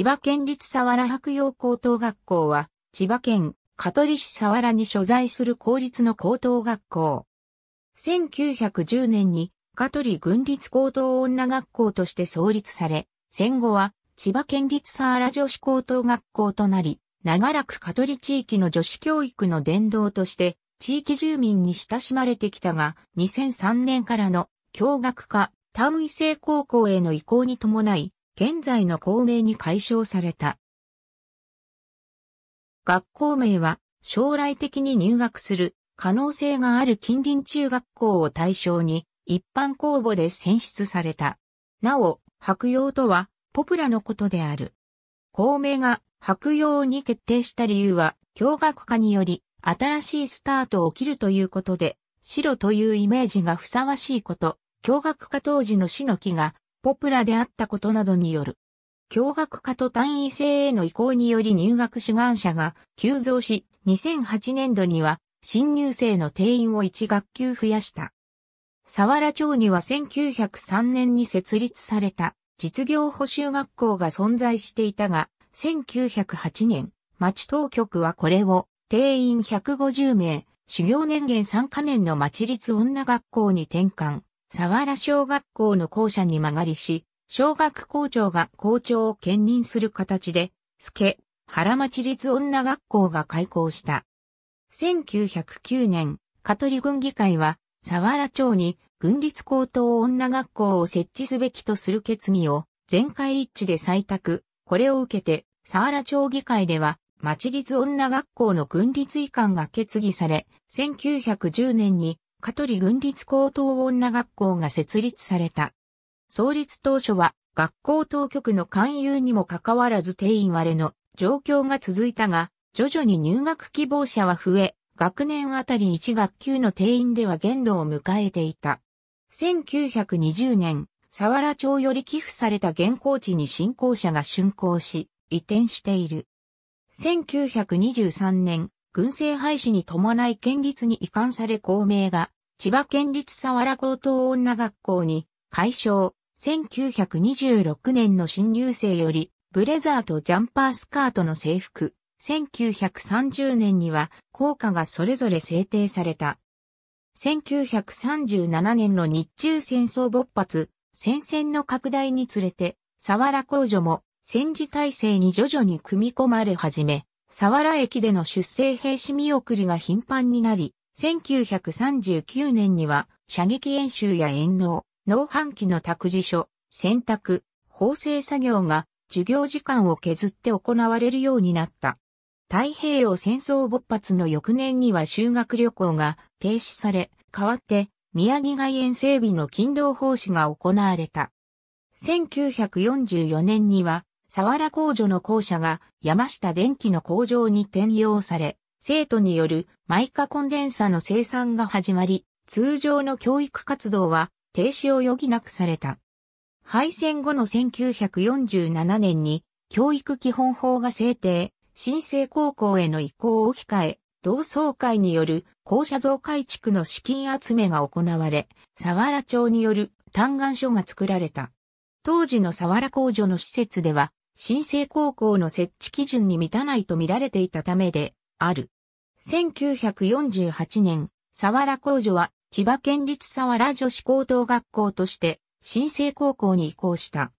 千葉県立佐原白洋高等学校は、千葉県香取市佐原に所在する公立の高等学校。1910年に香取軍立高等女学校として創立され、戦後は千葉県立佐原女子高等学校となり、長らく香取地域の女子教育の伝道として、地域住民に親しまれてきたが、2003年からの教学科単位制高校への移行に伴い、現在の校名に解消された。学校名は将来的に入学する可能性がある近隣中学校を対象に一般公募で選出された。なお、白洋とはポプラのことである。校名が白洋に決定した理由は共学化により新しいスタートを切るということで、白というイメージがふさわしいこと、共学化当時の死の木がポプラであったことなどによる。教学科と単位制への移行により入学志願者が急増し、2008年度には新入生の定員を1学級増やした。佐原町には1903年に設立された実業補修学校が存在していたが、1908年、町当局はこれを定員150名、修行年限3カ年の町立女学校に転換。佐原小学校の校舎に曲がりし、小学校長が校長を兼任する形で、助、原町立女学校が開校した。1909年、香取軍議会は、佐原町に軍立高等女学校を設置すべきとする決議を全会一致で採択。これを受けて、佐原町議会では、町立女学校の軍立移管が決議され、1910年に香取郡立高等女学校が設立された。創立当初は学校当局の勧誘にもかかわらず定員割れの状況が続いたが、徐々に入学希望者は増え、学年あたり1学級の定員では限度を迎えていた。1920年、佐原町より寄付された現行地に新校舎が竣工し、移転している。1923年、軍政廃止に伴い県立に移管され公明が、千葉県立佐原高等女学校に、改称、1926年の新入生より、ブレザーとジャンパースカートの制服、1930年には校歌がそれぞれ制定された。1937年の日中戦争勃発、戦線の拡大につれて、佐原公女も戦時体制に徐々に組み込まれ始め、佐原駅での出征兵士見送りが頻繁になり、1939年には射撃演習や遠納、農飯器の託児所、洗濯、縫製作業が授業時間を削って行われるようになった。太平洋戦争勃発の翌年には修学旅行が停止され、代わって宮城外縁整備の勤労奉仕が行われた。1944年には沢原工場の校舎が山下電機の工場に転用され、生徒によるマイカコンデンサの生産が始まり、通常の教育活動は停止を余儀なくされた。敗戦後の1947年に教育基本法が制定、新生高校への移行を控え、同窓会による校舎増改築の資金集めが行われ、沢原町による嘆願書が作られた。当時の沢原工場の施設では、新生高校の設置基準に満たないと見られていたためで、ある。1948年、佐原工女は千葉県立佐原女子高等学校として新生高校に移行した。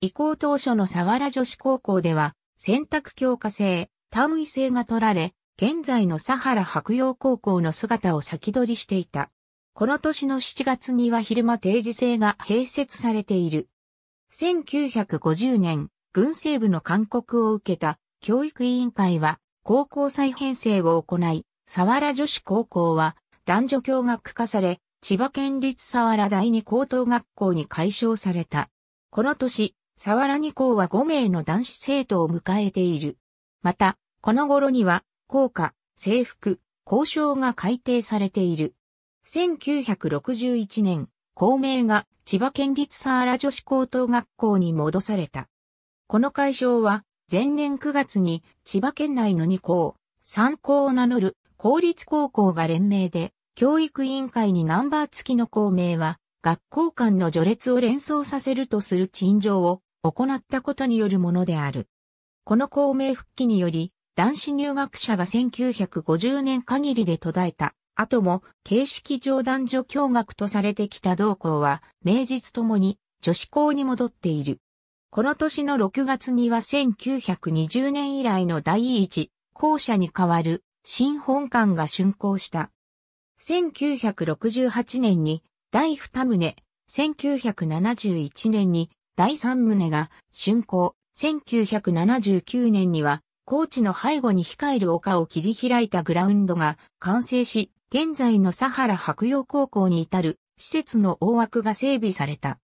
移行当初の佐原女子高校では選択強化制、単位制が取られ、現在の佐原白洋高校の姿を先取りしていた。この年の7月には昼間定時制が併設されている。1950年、軍政部の勧告を受けた教育委員会は高校再編成を行い、佐原女子高校は男女共学化され、千葉県立佐原第二高等学校に改称された。この年、佐原二校は5名の男子生徒を迎えている。また、この頃には、校歌、制服、交渉が改定されている。1961年、校名が千葉県立佐原女子高等学校に戻された。この会場は、前年9月に千葉県内の2校、3校を名乗る公立高校が連名で、教育委員会にナンバー付きの校名は、学校間の序列を連想させるとする陳情を行ったことによるものである。この校名復帰により、男子入学者が1950年限りで途絶えた。後も、形式上男女共学とされてきた同校は、名実ともに女子校に戻っている。この年の6月には1920年以来の第一校舎に代わる新本館が竣工した。1968年に第2棟、1971年に第3棟が竣工、1979年には高知の背後に控える丘を切り開いたグラウンドが完成し、現在の佐原白洋高校に至る施設の大枠が整備された。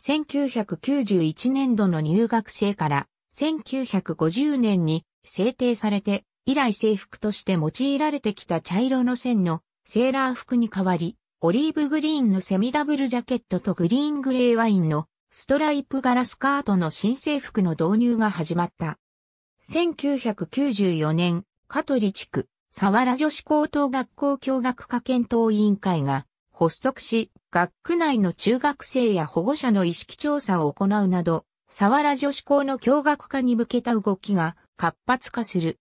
1991年度の入学生から1950年に制定されて以来制服として用いられてきた茶色の線のセーラー服に代わり、オリーブグリーンのセミダブルジャケットとグリーングレーワインのストライプ柄スカートの新制服の導入が始まった。1994年、香取地区、佐原女子高等学校教学科検討委員会が発足し、学区内の中学生や保護者の意識調査を行うなど、佐原女子校の教学化に向けた動きが活発化する。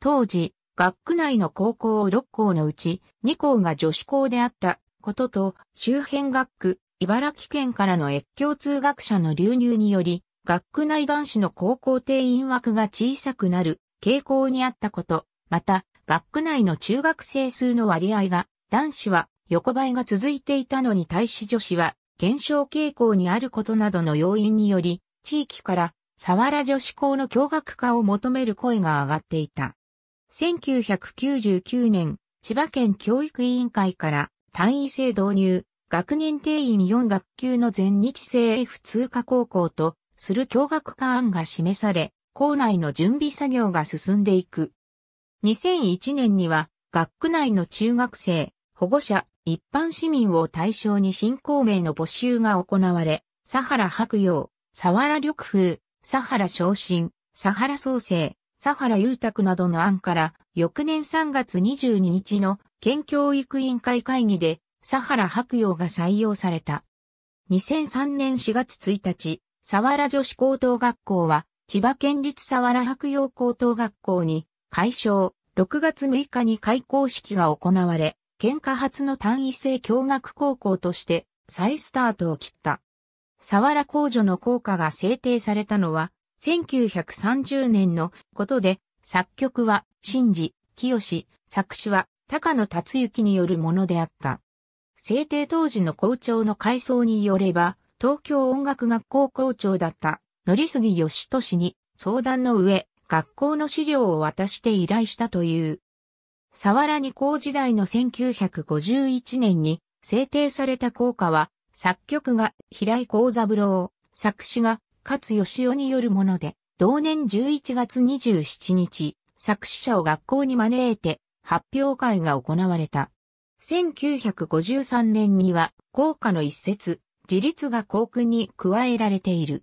当時、学区内の高校6校のうち2校が女子校であったことと、周辺学区、茨城県からの越境通学者の流入により、学区内男子の高校定員枠が小さくなる傾向にあったこと、また、学区内の中学生数の割合が男子は横ばいが続いていたのに対し女子は減少傾向にあることなどの要因により、地域から佐原女子校の共学化を求める声が上がっていた。1999年、千葉県教育委員会から単位制導入、学年定員4学級の全日制 F 通過高校とする共学化案が示され、校内の準備作業が進んでいく。2001年には、学区内の中学生、保護者、一般市民を対象に新公名の募集が行われ、サハラ白洋、サワラ緑風、サハラ昇進、サハラ創生、サハラ拓などの案から、翌年3月22日の県教育委員会会議で、サハラ白洋が採用された。2003年4月1日、サ原ラ女子高等学校は、千葉県立サ原ラ白洋高等学校に、改称、6月6日に開校式が行われ、県下発の単位制共学高校として再スタートを切った。佐原工女の効果が制定されたのは、1930年のことで、作曲は、新次、清、作詞は、高野達之によるものであった。制定当時の校長の回想によれば、東京音楽学校校長だった、乗杉義俊に相談の上、学校の資料を渡して依頼したという。沢良二高時代の1951年に制定された校歌は、作曲が平井幸三郎、作詞が勝義雄によるもので、同年11月27日、作詞者を学校に招いて発表会が行われた。1953年には校歌の一節、自立が校訓に加えられている。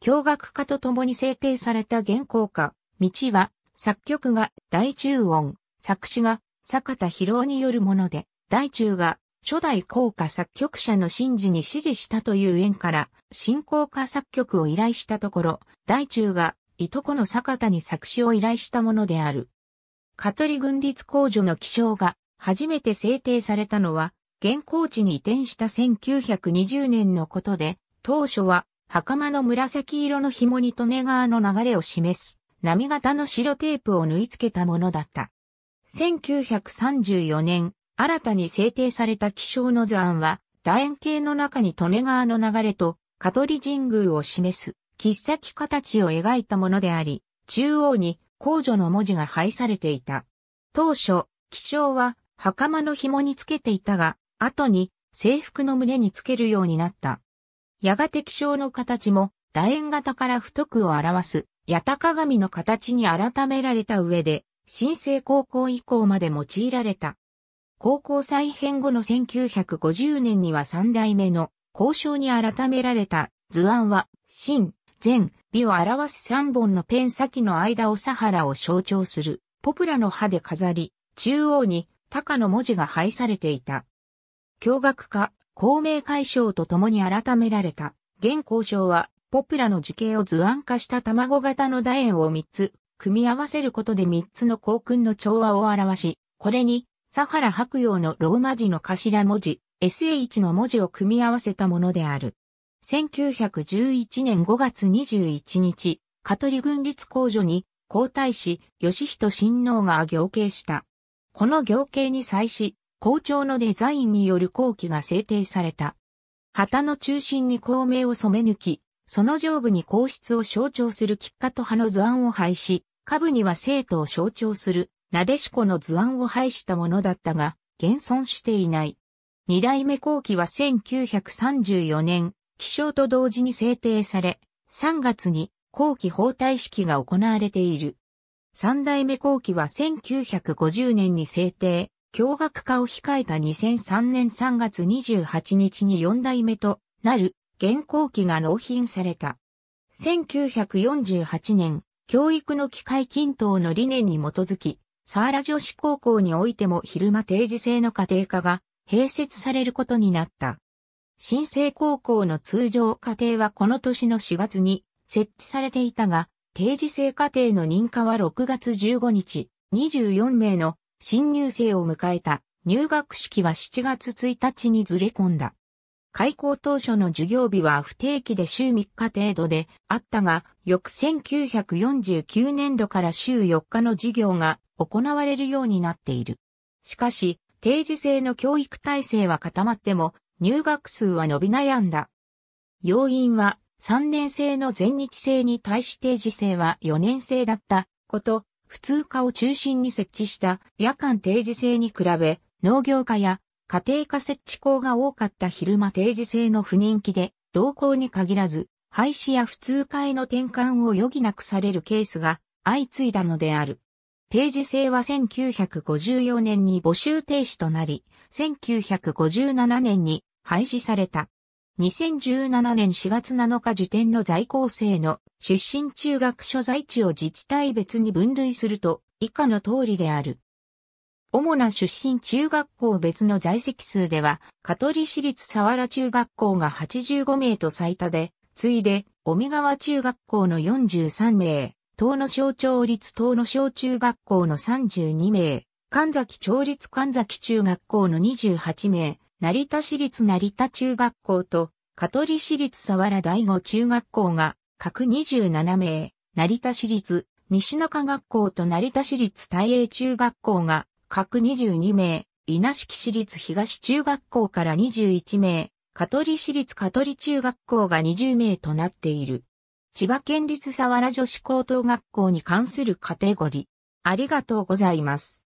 教学科と共に制定された原稿歌、道は作曲が大中音、作詞が坂田博夫によるもので、大中が初代効果作曲者の真治に指示したという縁から、新効果作曲を依頼したところ、大中がいとこの坂田に作詞を依頼したものである。香取軍立工場の起床が初めて制定されたのは、現行地に移転した1920年のことで、当初は袴の紫色の紐に利根川の流れを示す、波型の白テープを縫い付けたものだった。1934年、新たに制定された気象の図案は、楕円形の中に利根川の流れと、香取神宮を示す、切先形を描いたものであり、中央に公女の文字が配されていた。当初、気象は袴の紐につけていたが、後に制服の胸につけるようになった。やがて気象の形も楕円型から太くを表す、八高紙の形に改められた上で、新生高校以降まで用いられた。高校再編後の1950年には3代目の交渉に改められた図案は、新、前、美を表す3本のペン先の間をサハラを象徴するポプラの葉で飾り、中央に高の文字が配されていた。驚愕化、公明解消と共に改められた、現交渉は、ポプラの樹形を図案化した卵型の楕円を3つ組み合わせることで三つの校訓の調和を表し、これに、サハラ白洋のローマ字の頭文字、SH の文字を組み合わせたものである。1911年5月21日、香取軍立工場に皇太子、義人親王が行刑した。この行刑に際し、校長のデザインによる後期が制定された。旗の中心に孔明を染め抜き、その上部に皇室を象徴する菊花と葉の図案を配し、下部には生徒を象徴する、なでしこの図案を配したものだったが、現存していない。二代目後期は1934年、起床と同時に制定され、3月に後期包帯式が行われている。三代目後期は1950年に制定、教学化を控えた2003年3月28日に四代目となる現行機が納品された。1948年、教育の機会均等の理念に基づき、サーラ女子高校においても昼間定時制の家庭科が併設されることになった。新生高校の通常家庭はこの年の4月に設置されていたが、定時制家庭の認可は6月15日、24名の新入生を迎えた入学式は7月1日にずれ込んだ。開校当初の授業日は不定期で週3日程度であったが、翌1949年度から週4日の授業が行われるようになっている。しかし、定時制の教育体制は固まっても、入学数は伸び悩んだ。要因は、3年生の全日制に対し定時制は4年生だったこと、普通科を中心に設置した夜間定時制に比べ、農業科や家庭科設置校が多かった昼間定時制の不人気で、同校に限らず、廃止や普通会の転換を余儀なくされるケースが相次いだのである。定時制は1954年に募集停止となり、1957年に廃止された。2017年4月7日時点の在校生の出身中学所在地を自治体別に分類すると以下の通りである。主な出身中学校別の在籍数では、香取市立佐原中学校が85名と最多で、次いで、尾身川中学校の43名、東野小町立東野小中学校の32名、神崎町立神崎中学校の28名、成田市立成田中学校と、香取市立佐原第五中学校が各27名、成田市立西中学校と成田市立大英中学校が各22名、稲敷市立東中学校から21名、香取市立香取中学校が20名となっている。千葉県立佐原女子高等学校に関するカテゴリー。ありがとうございます。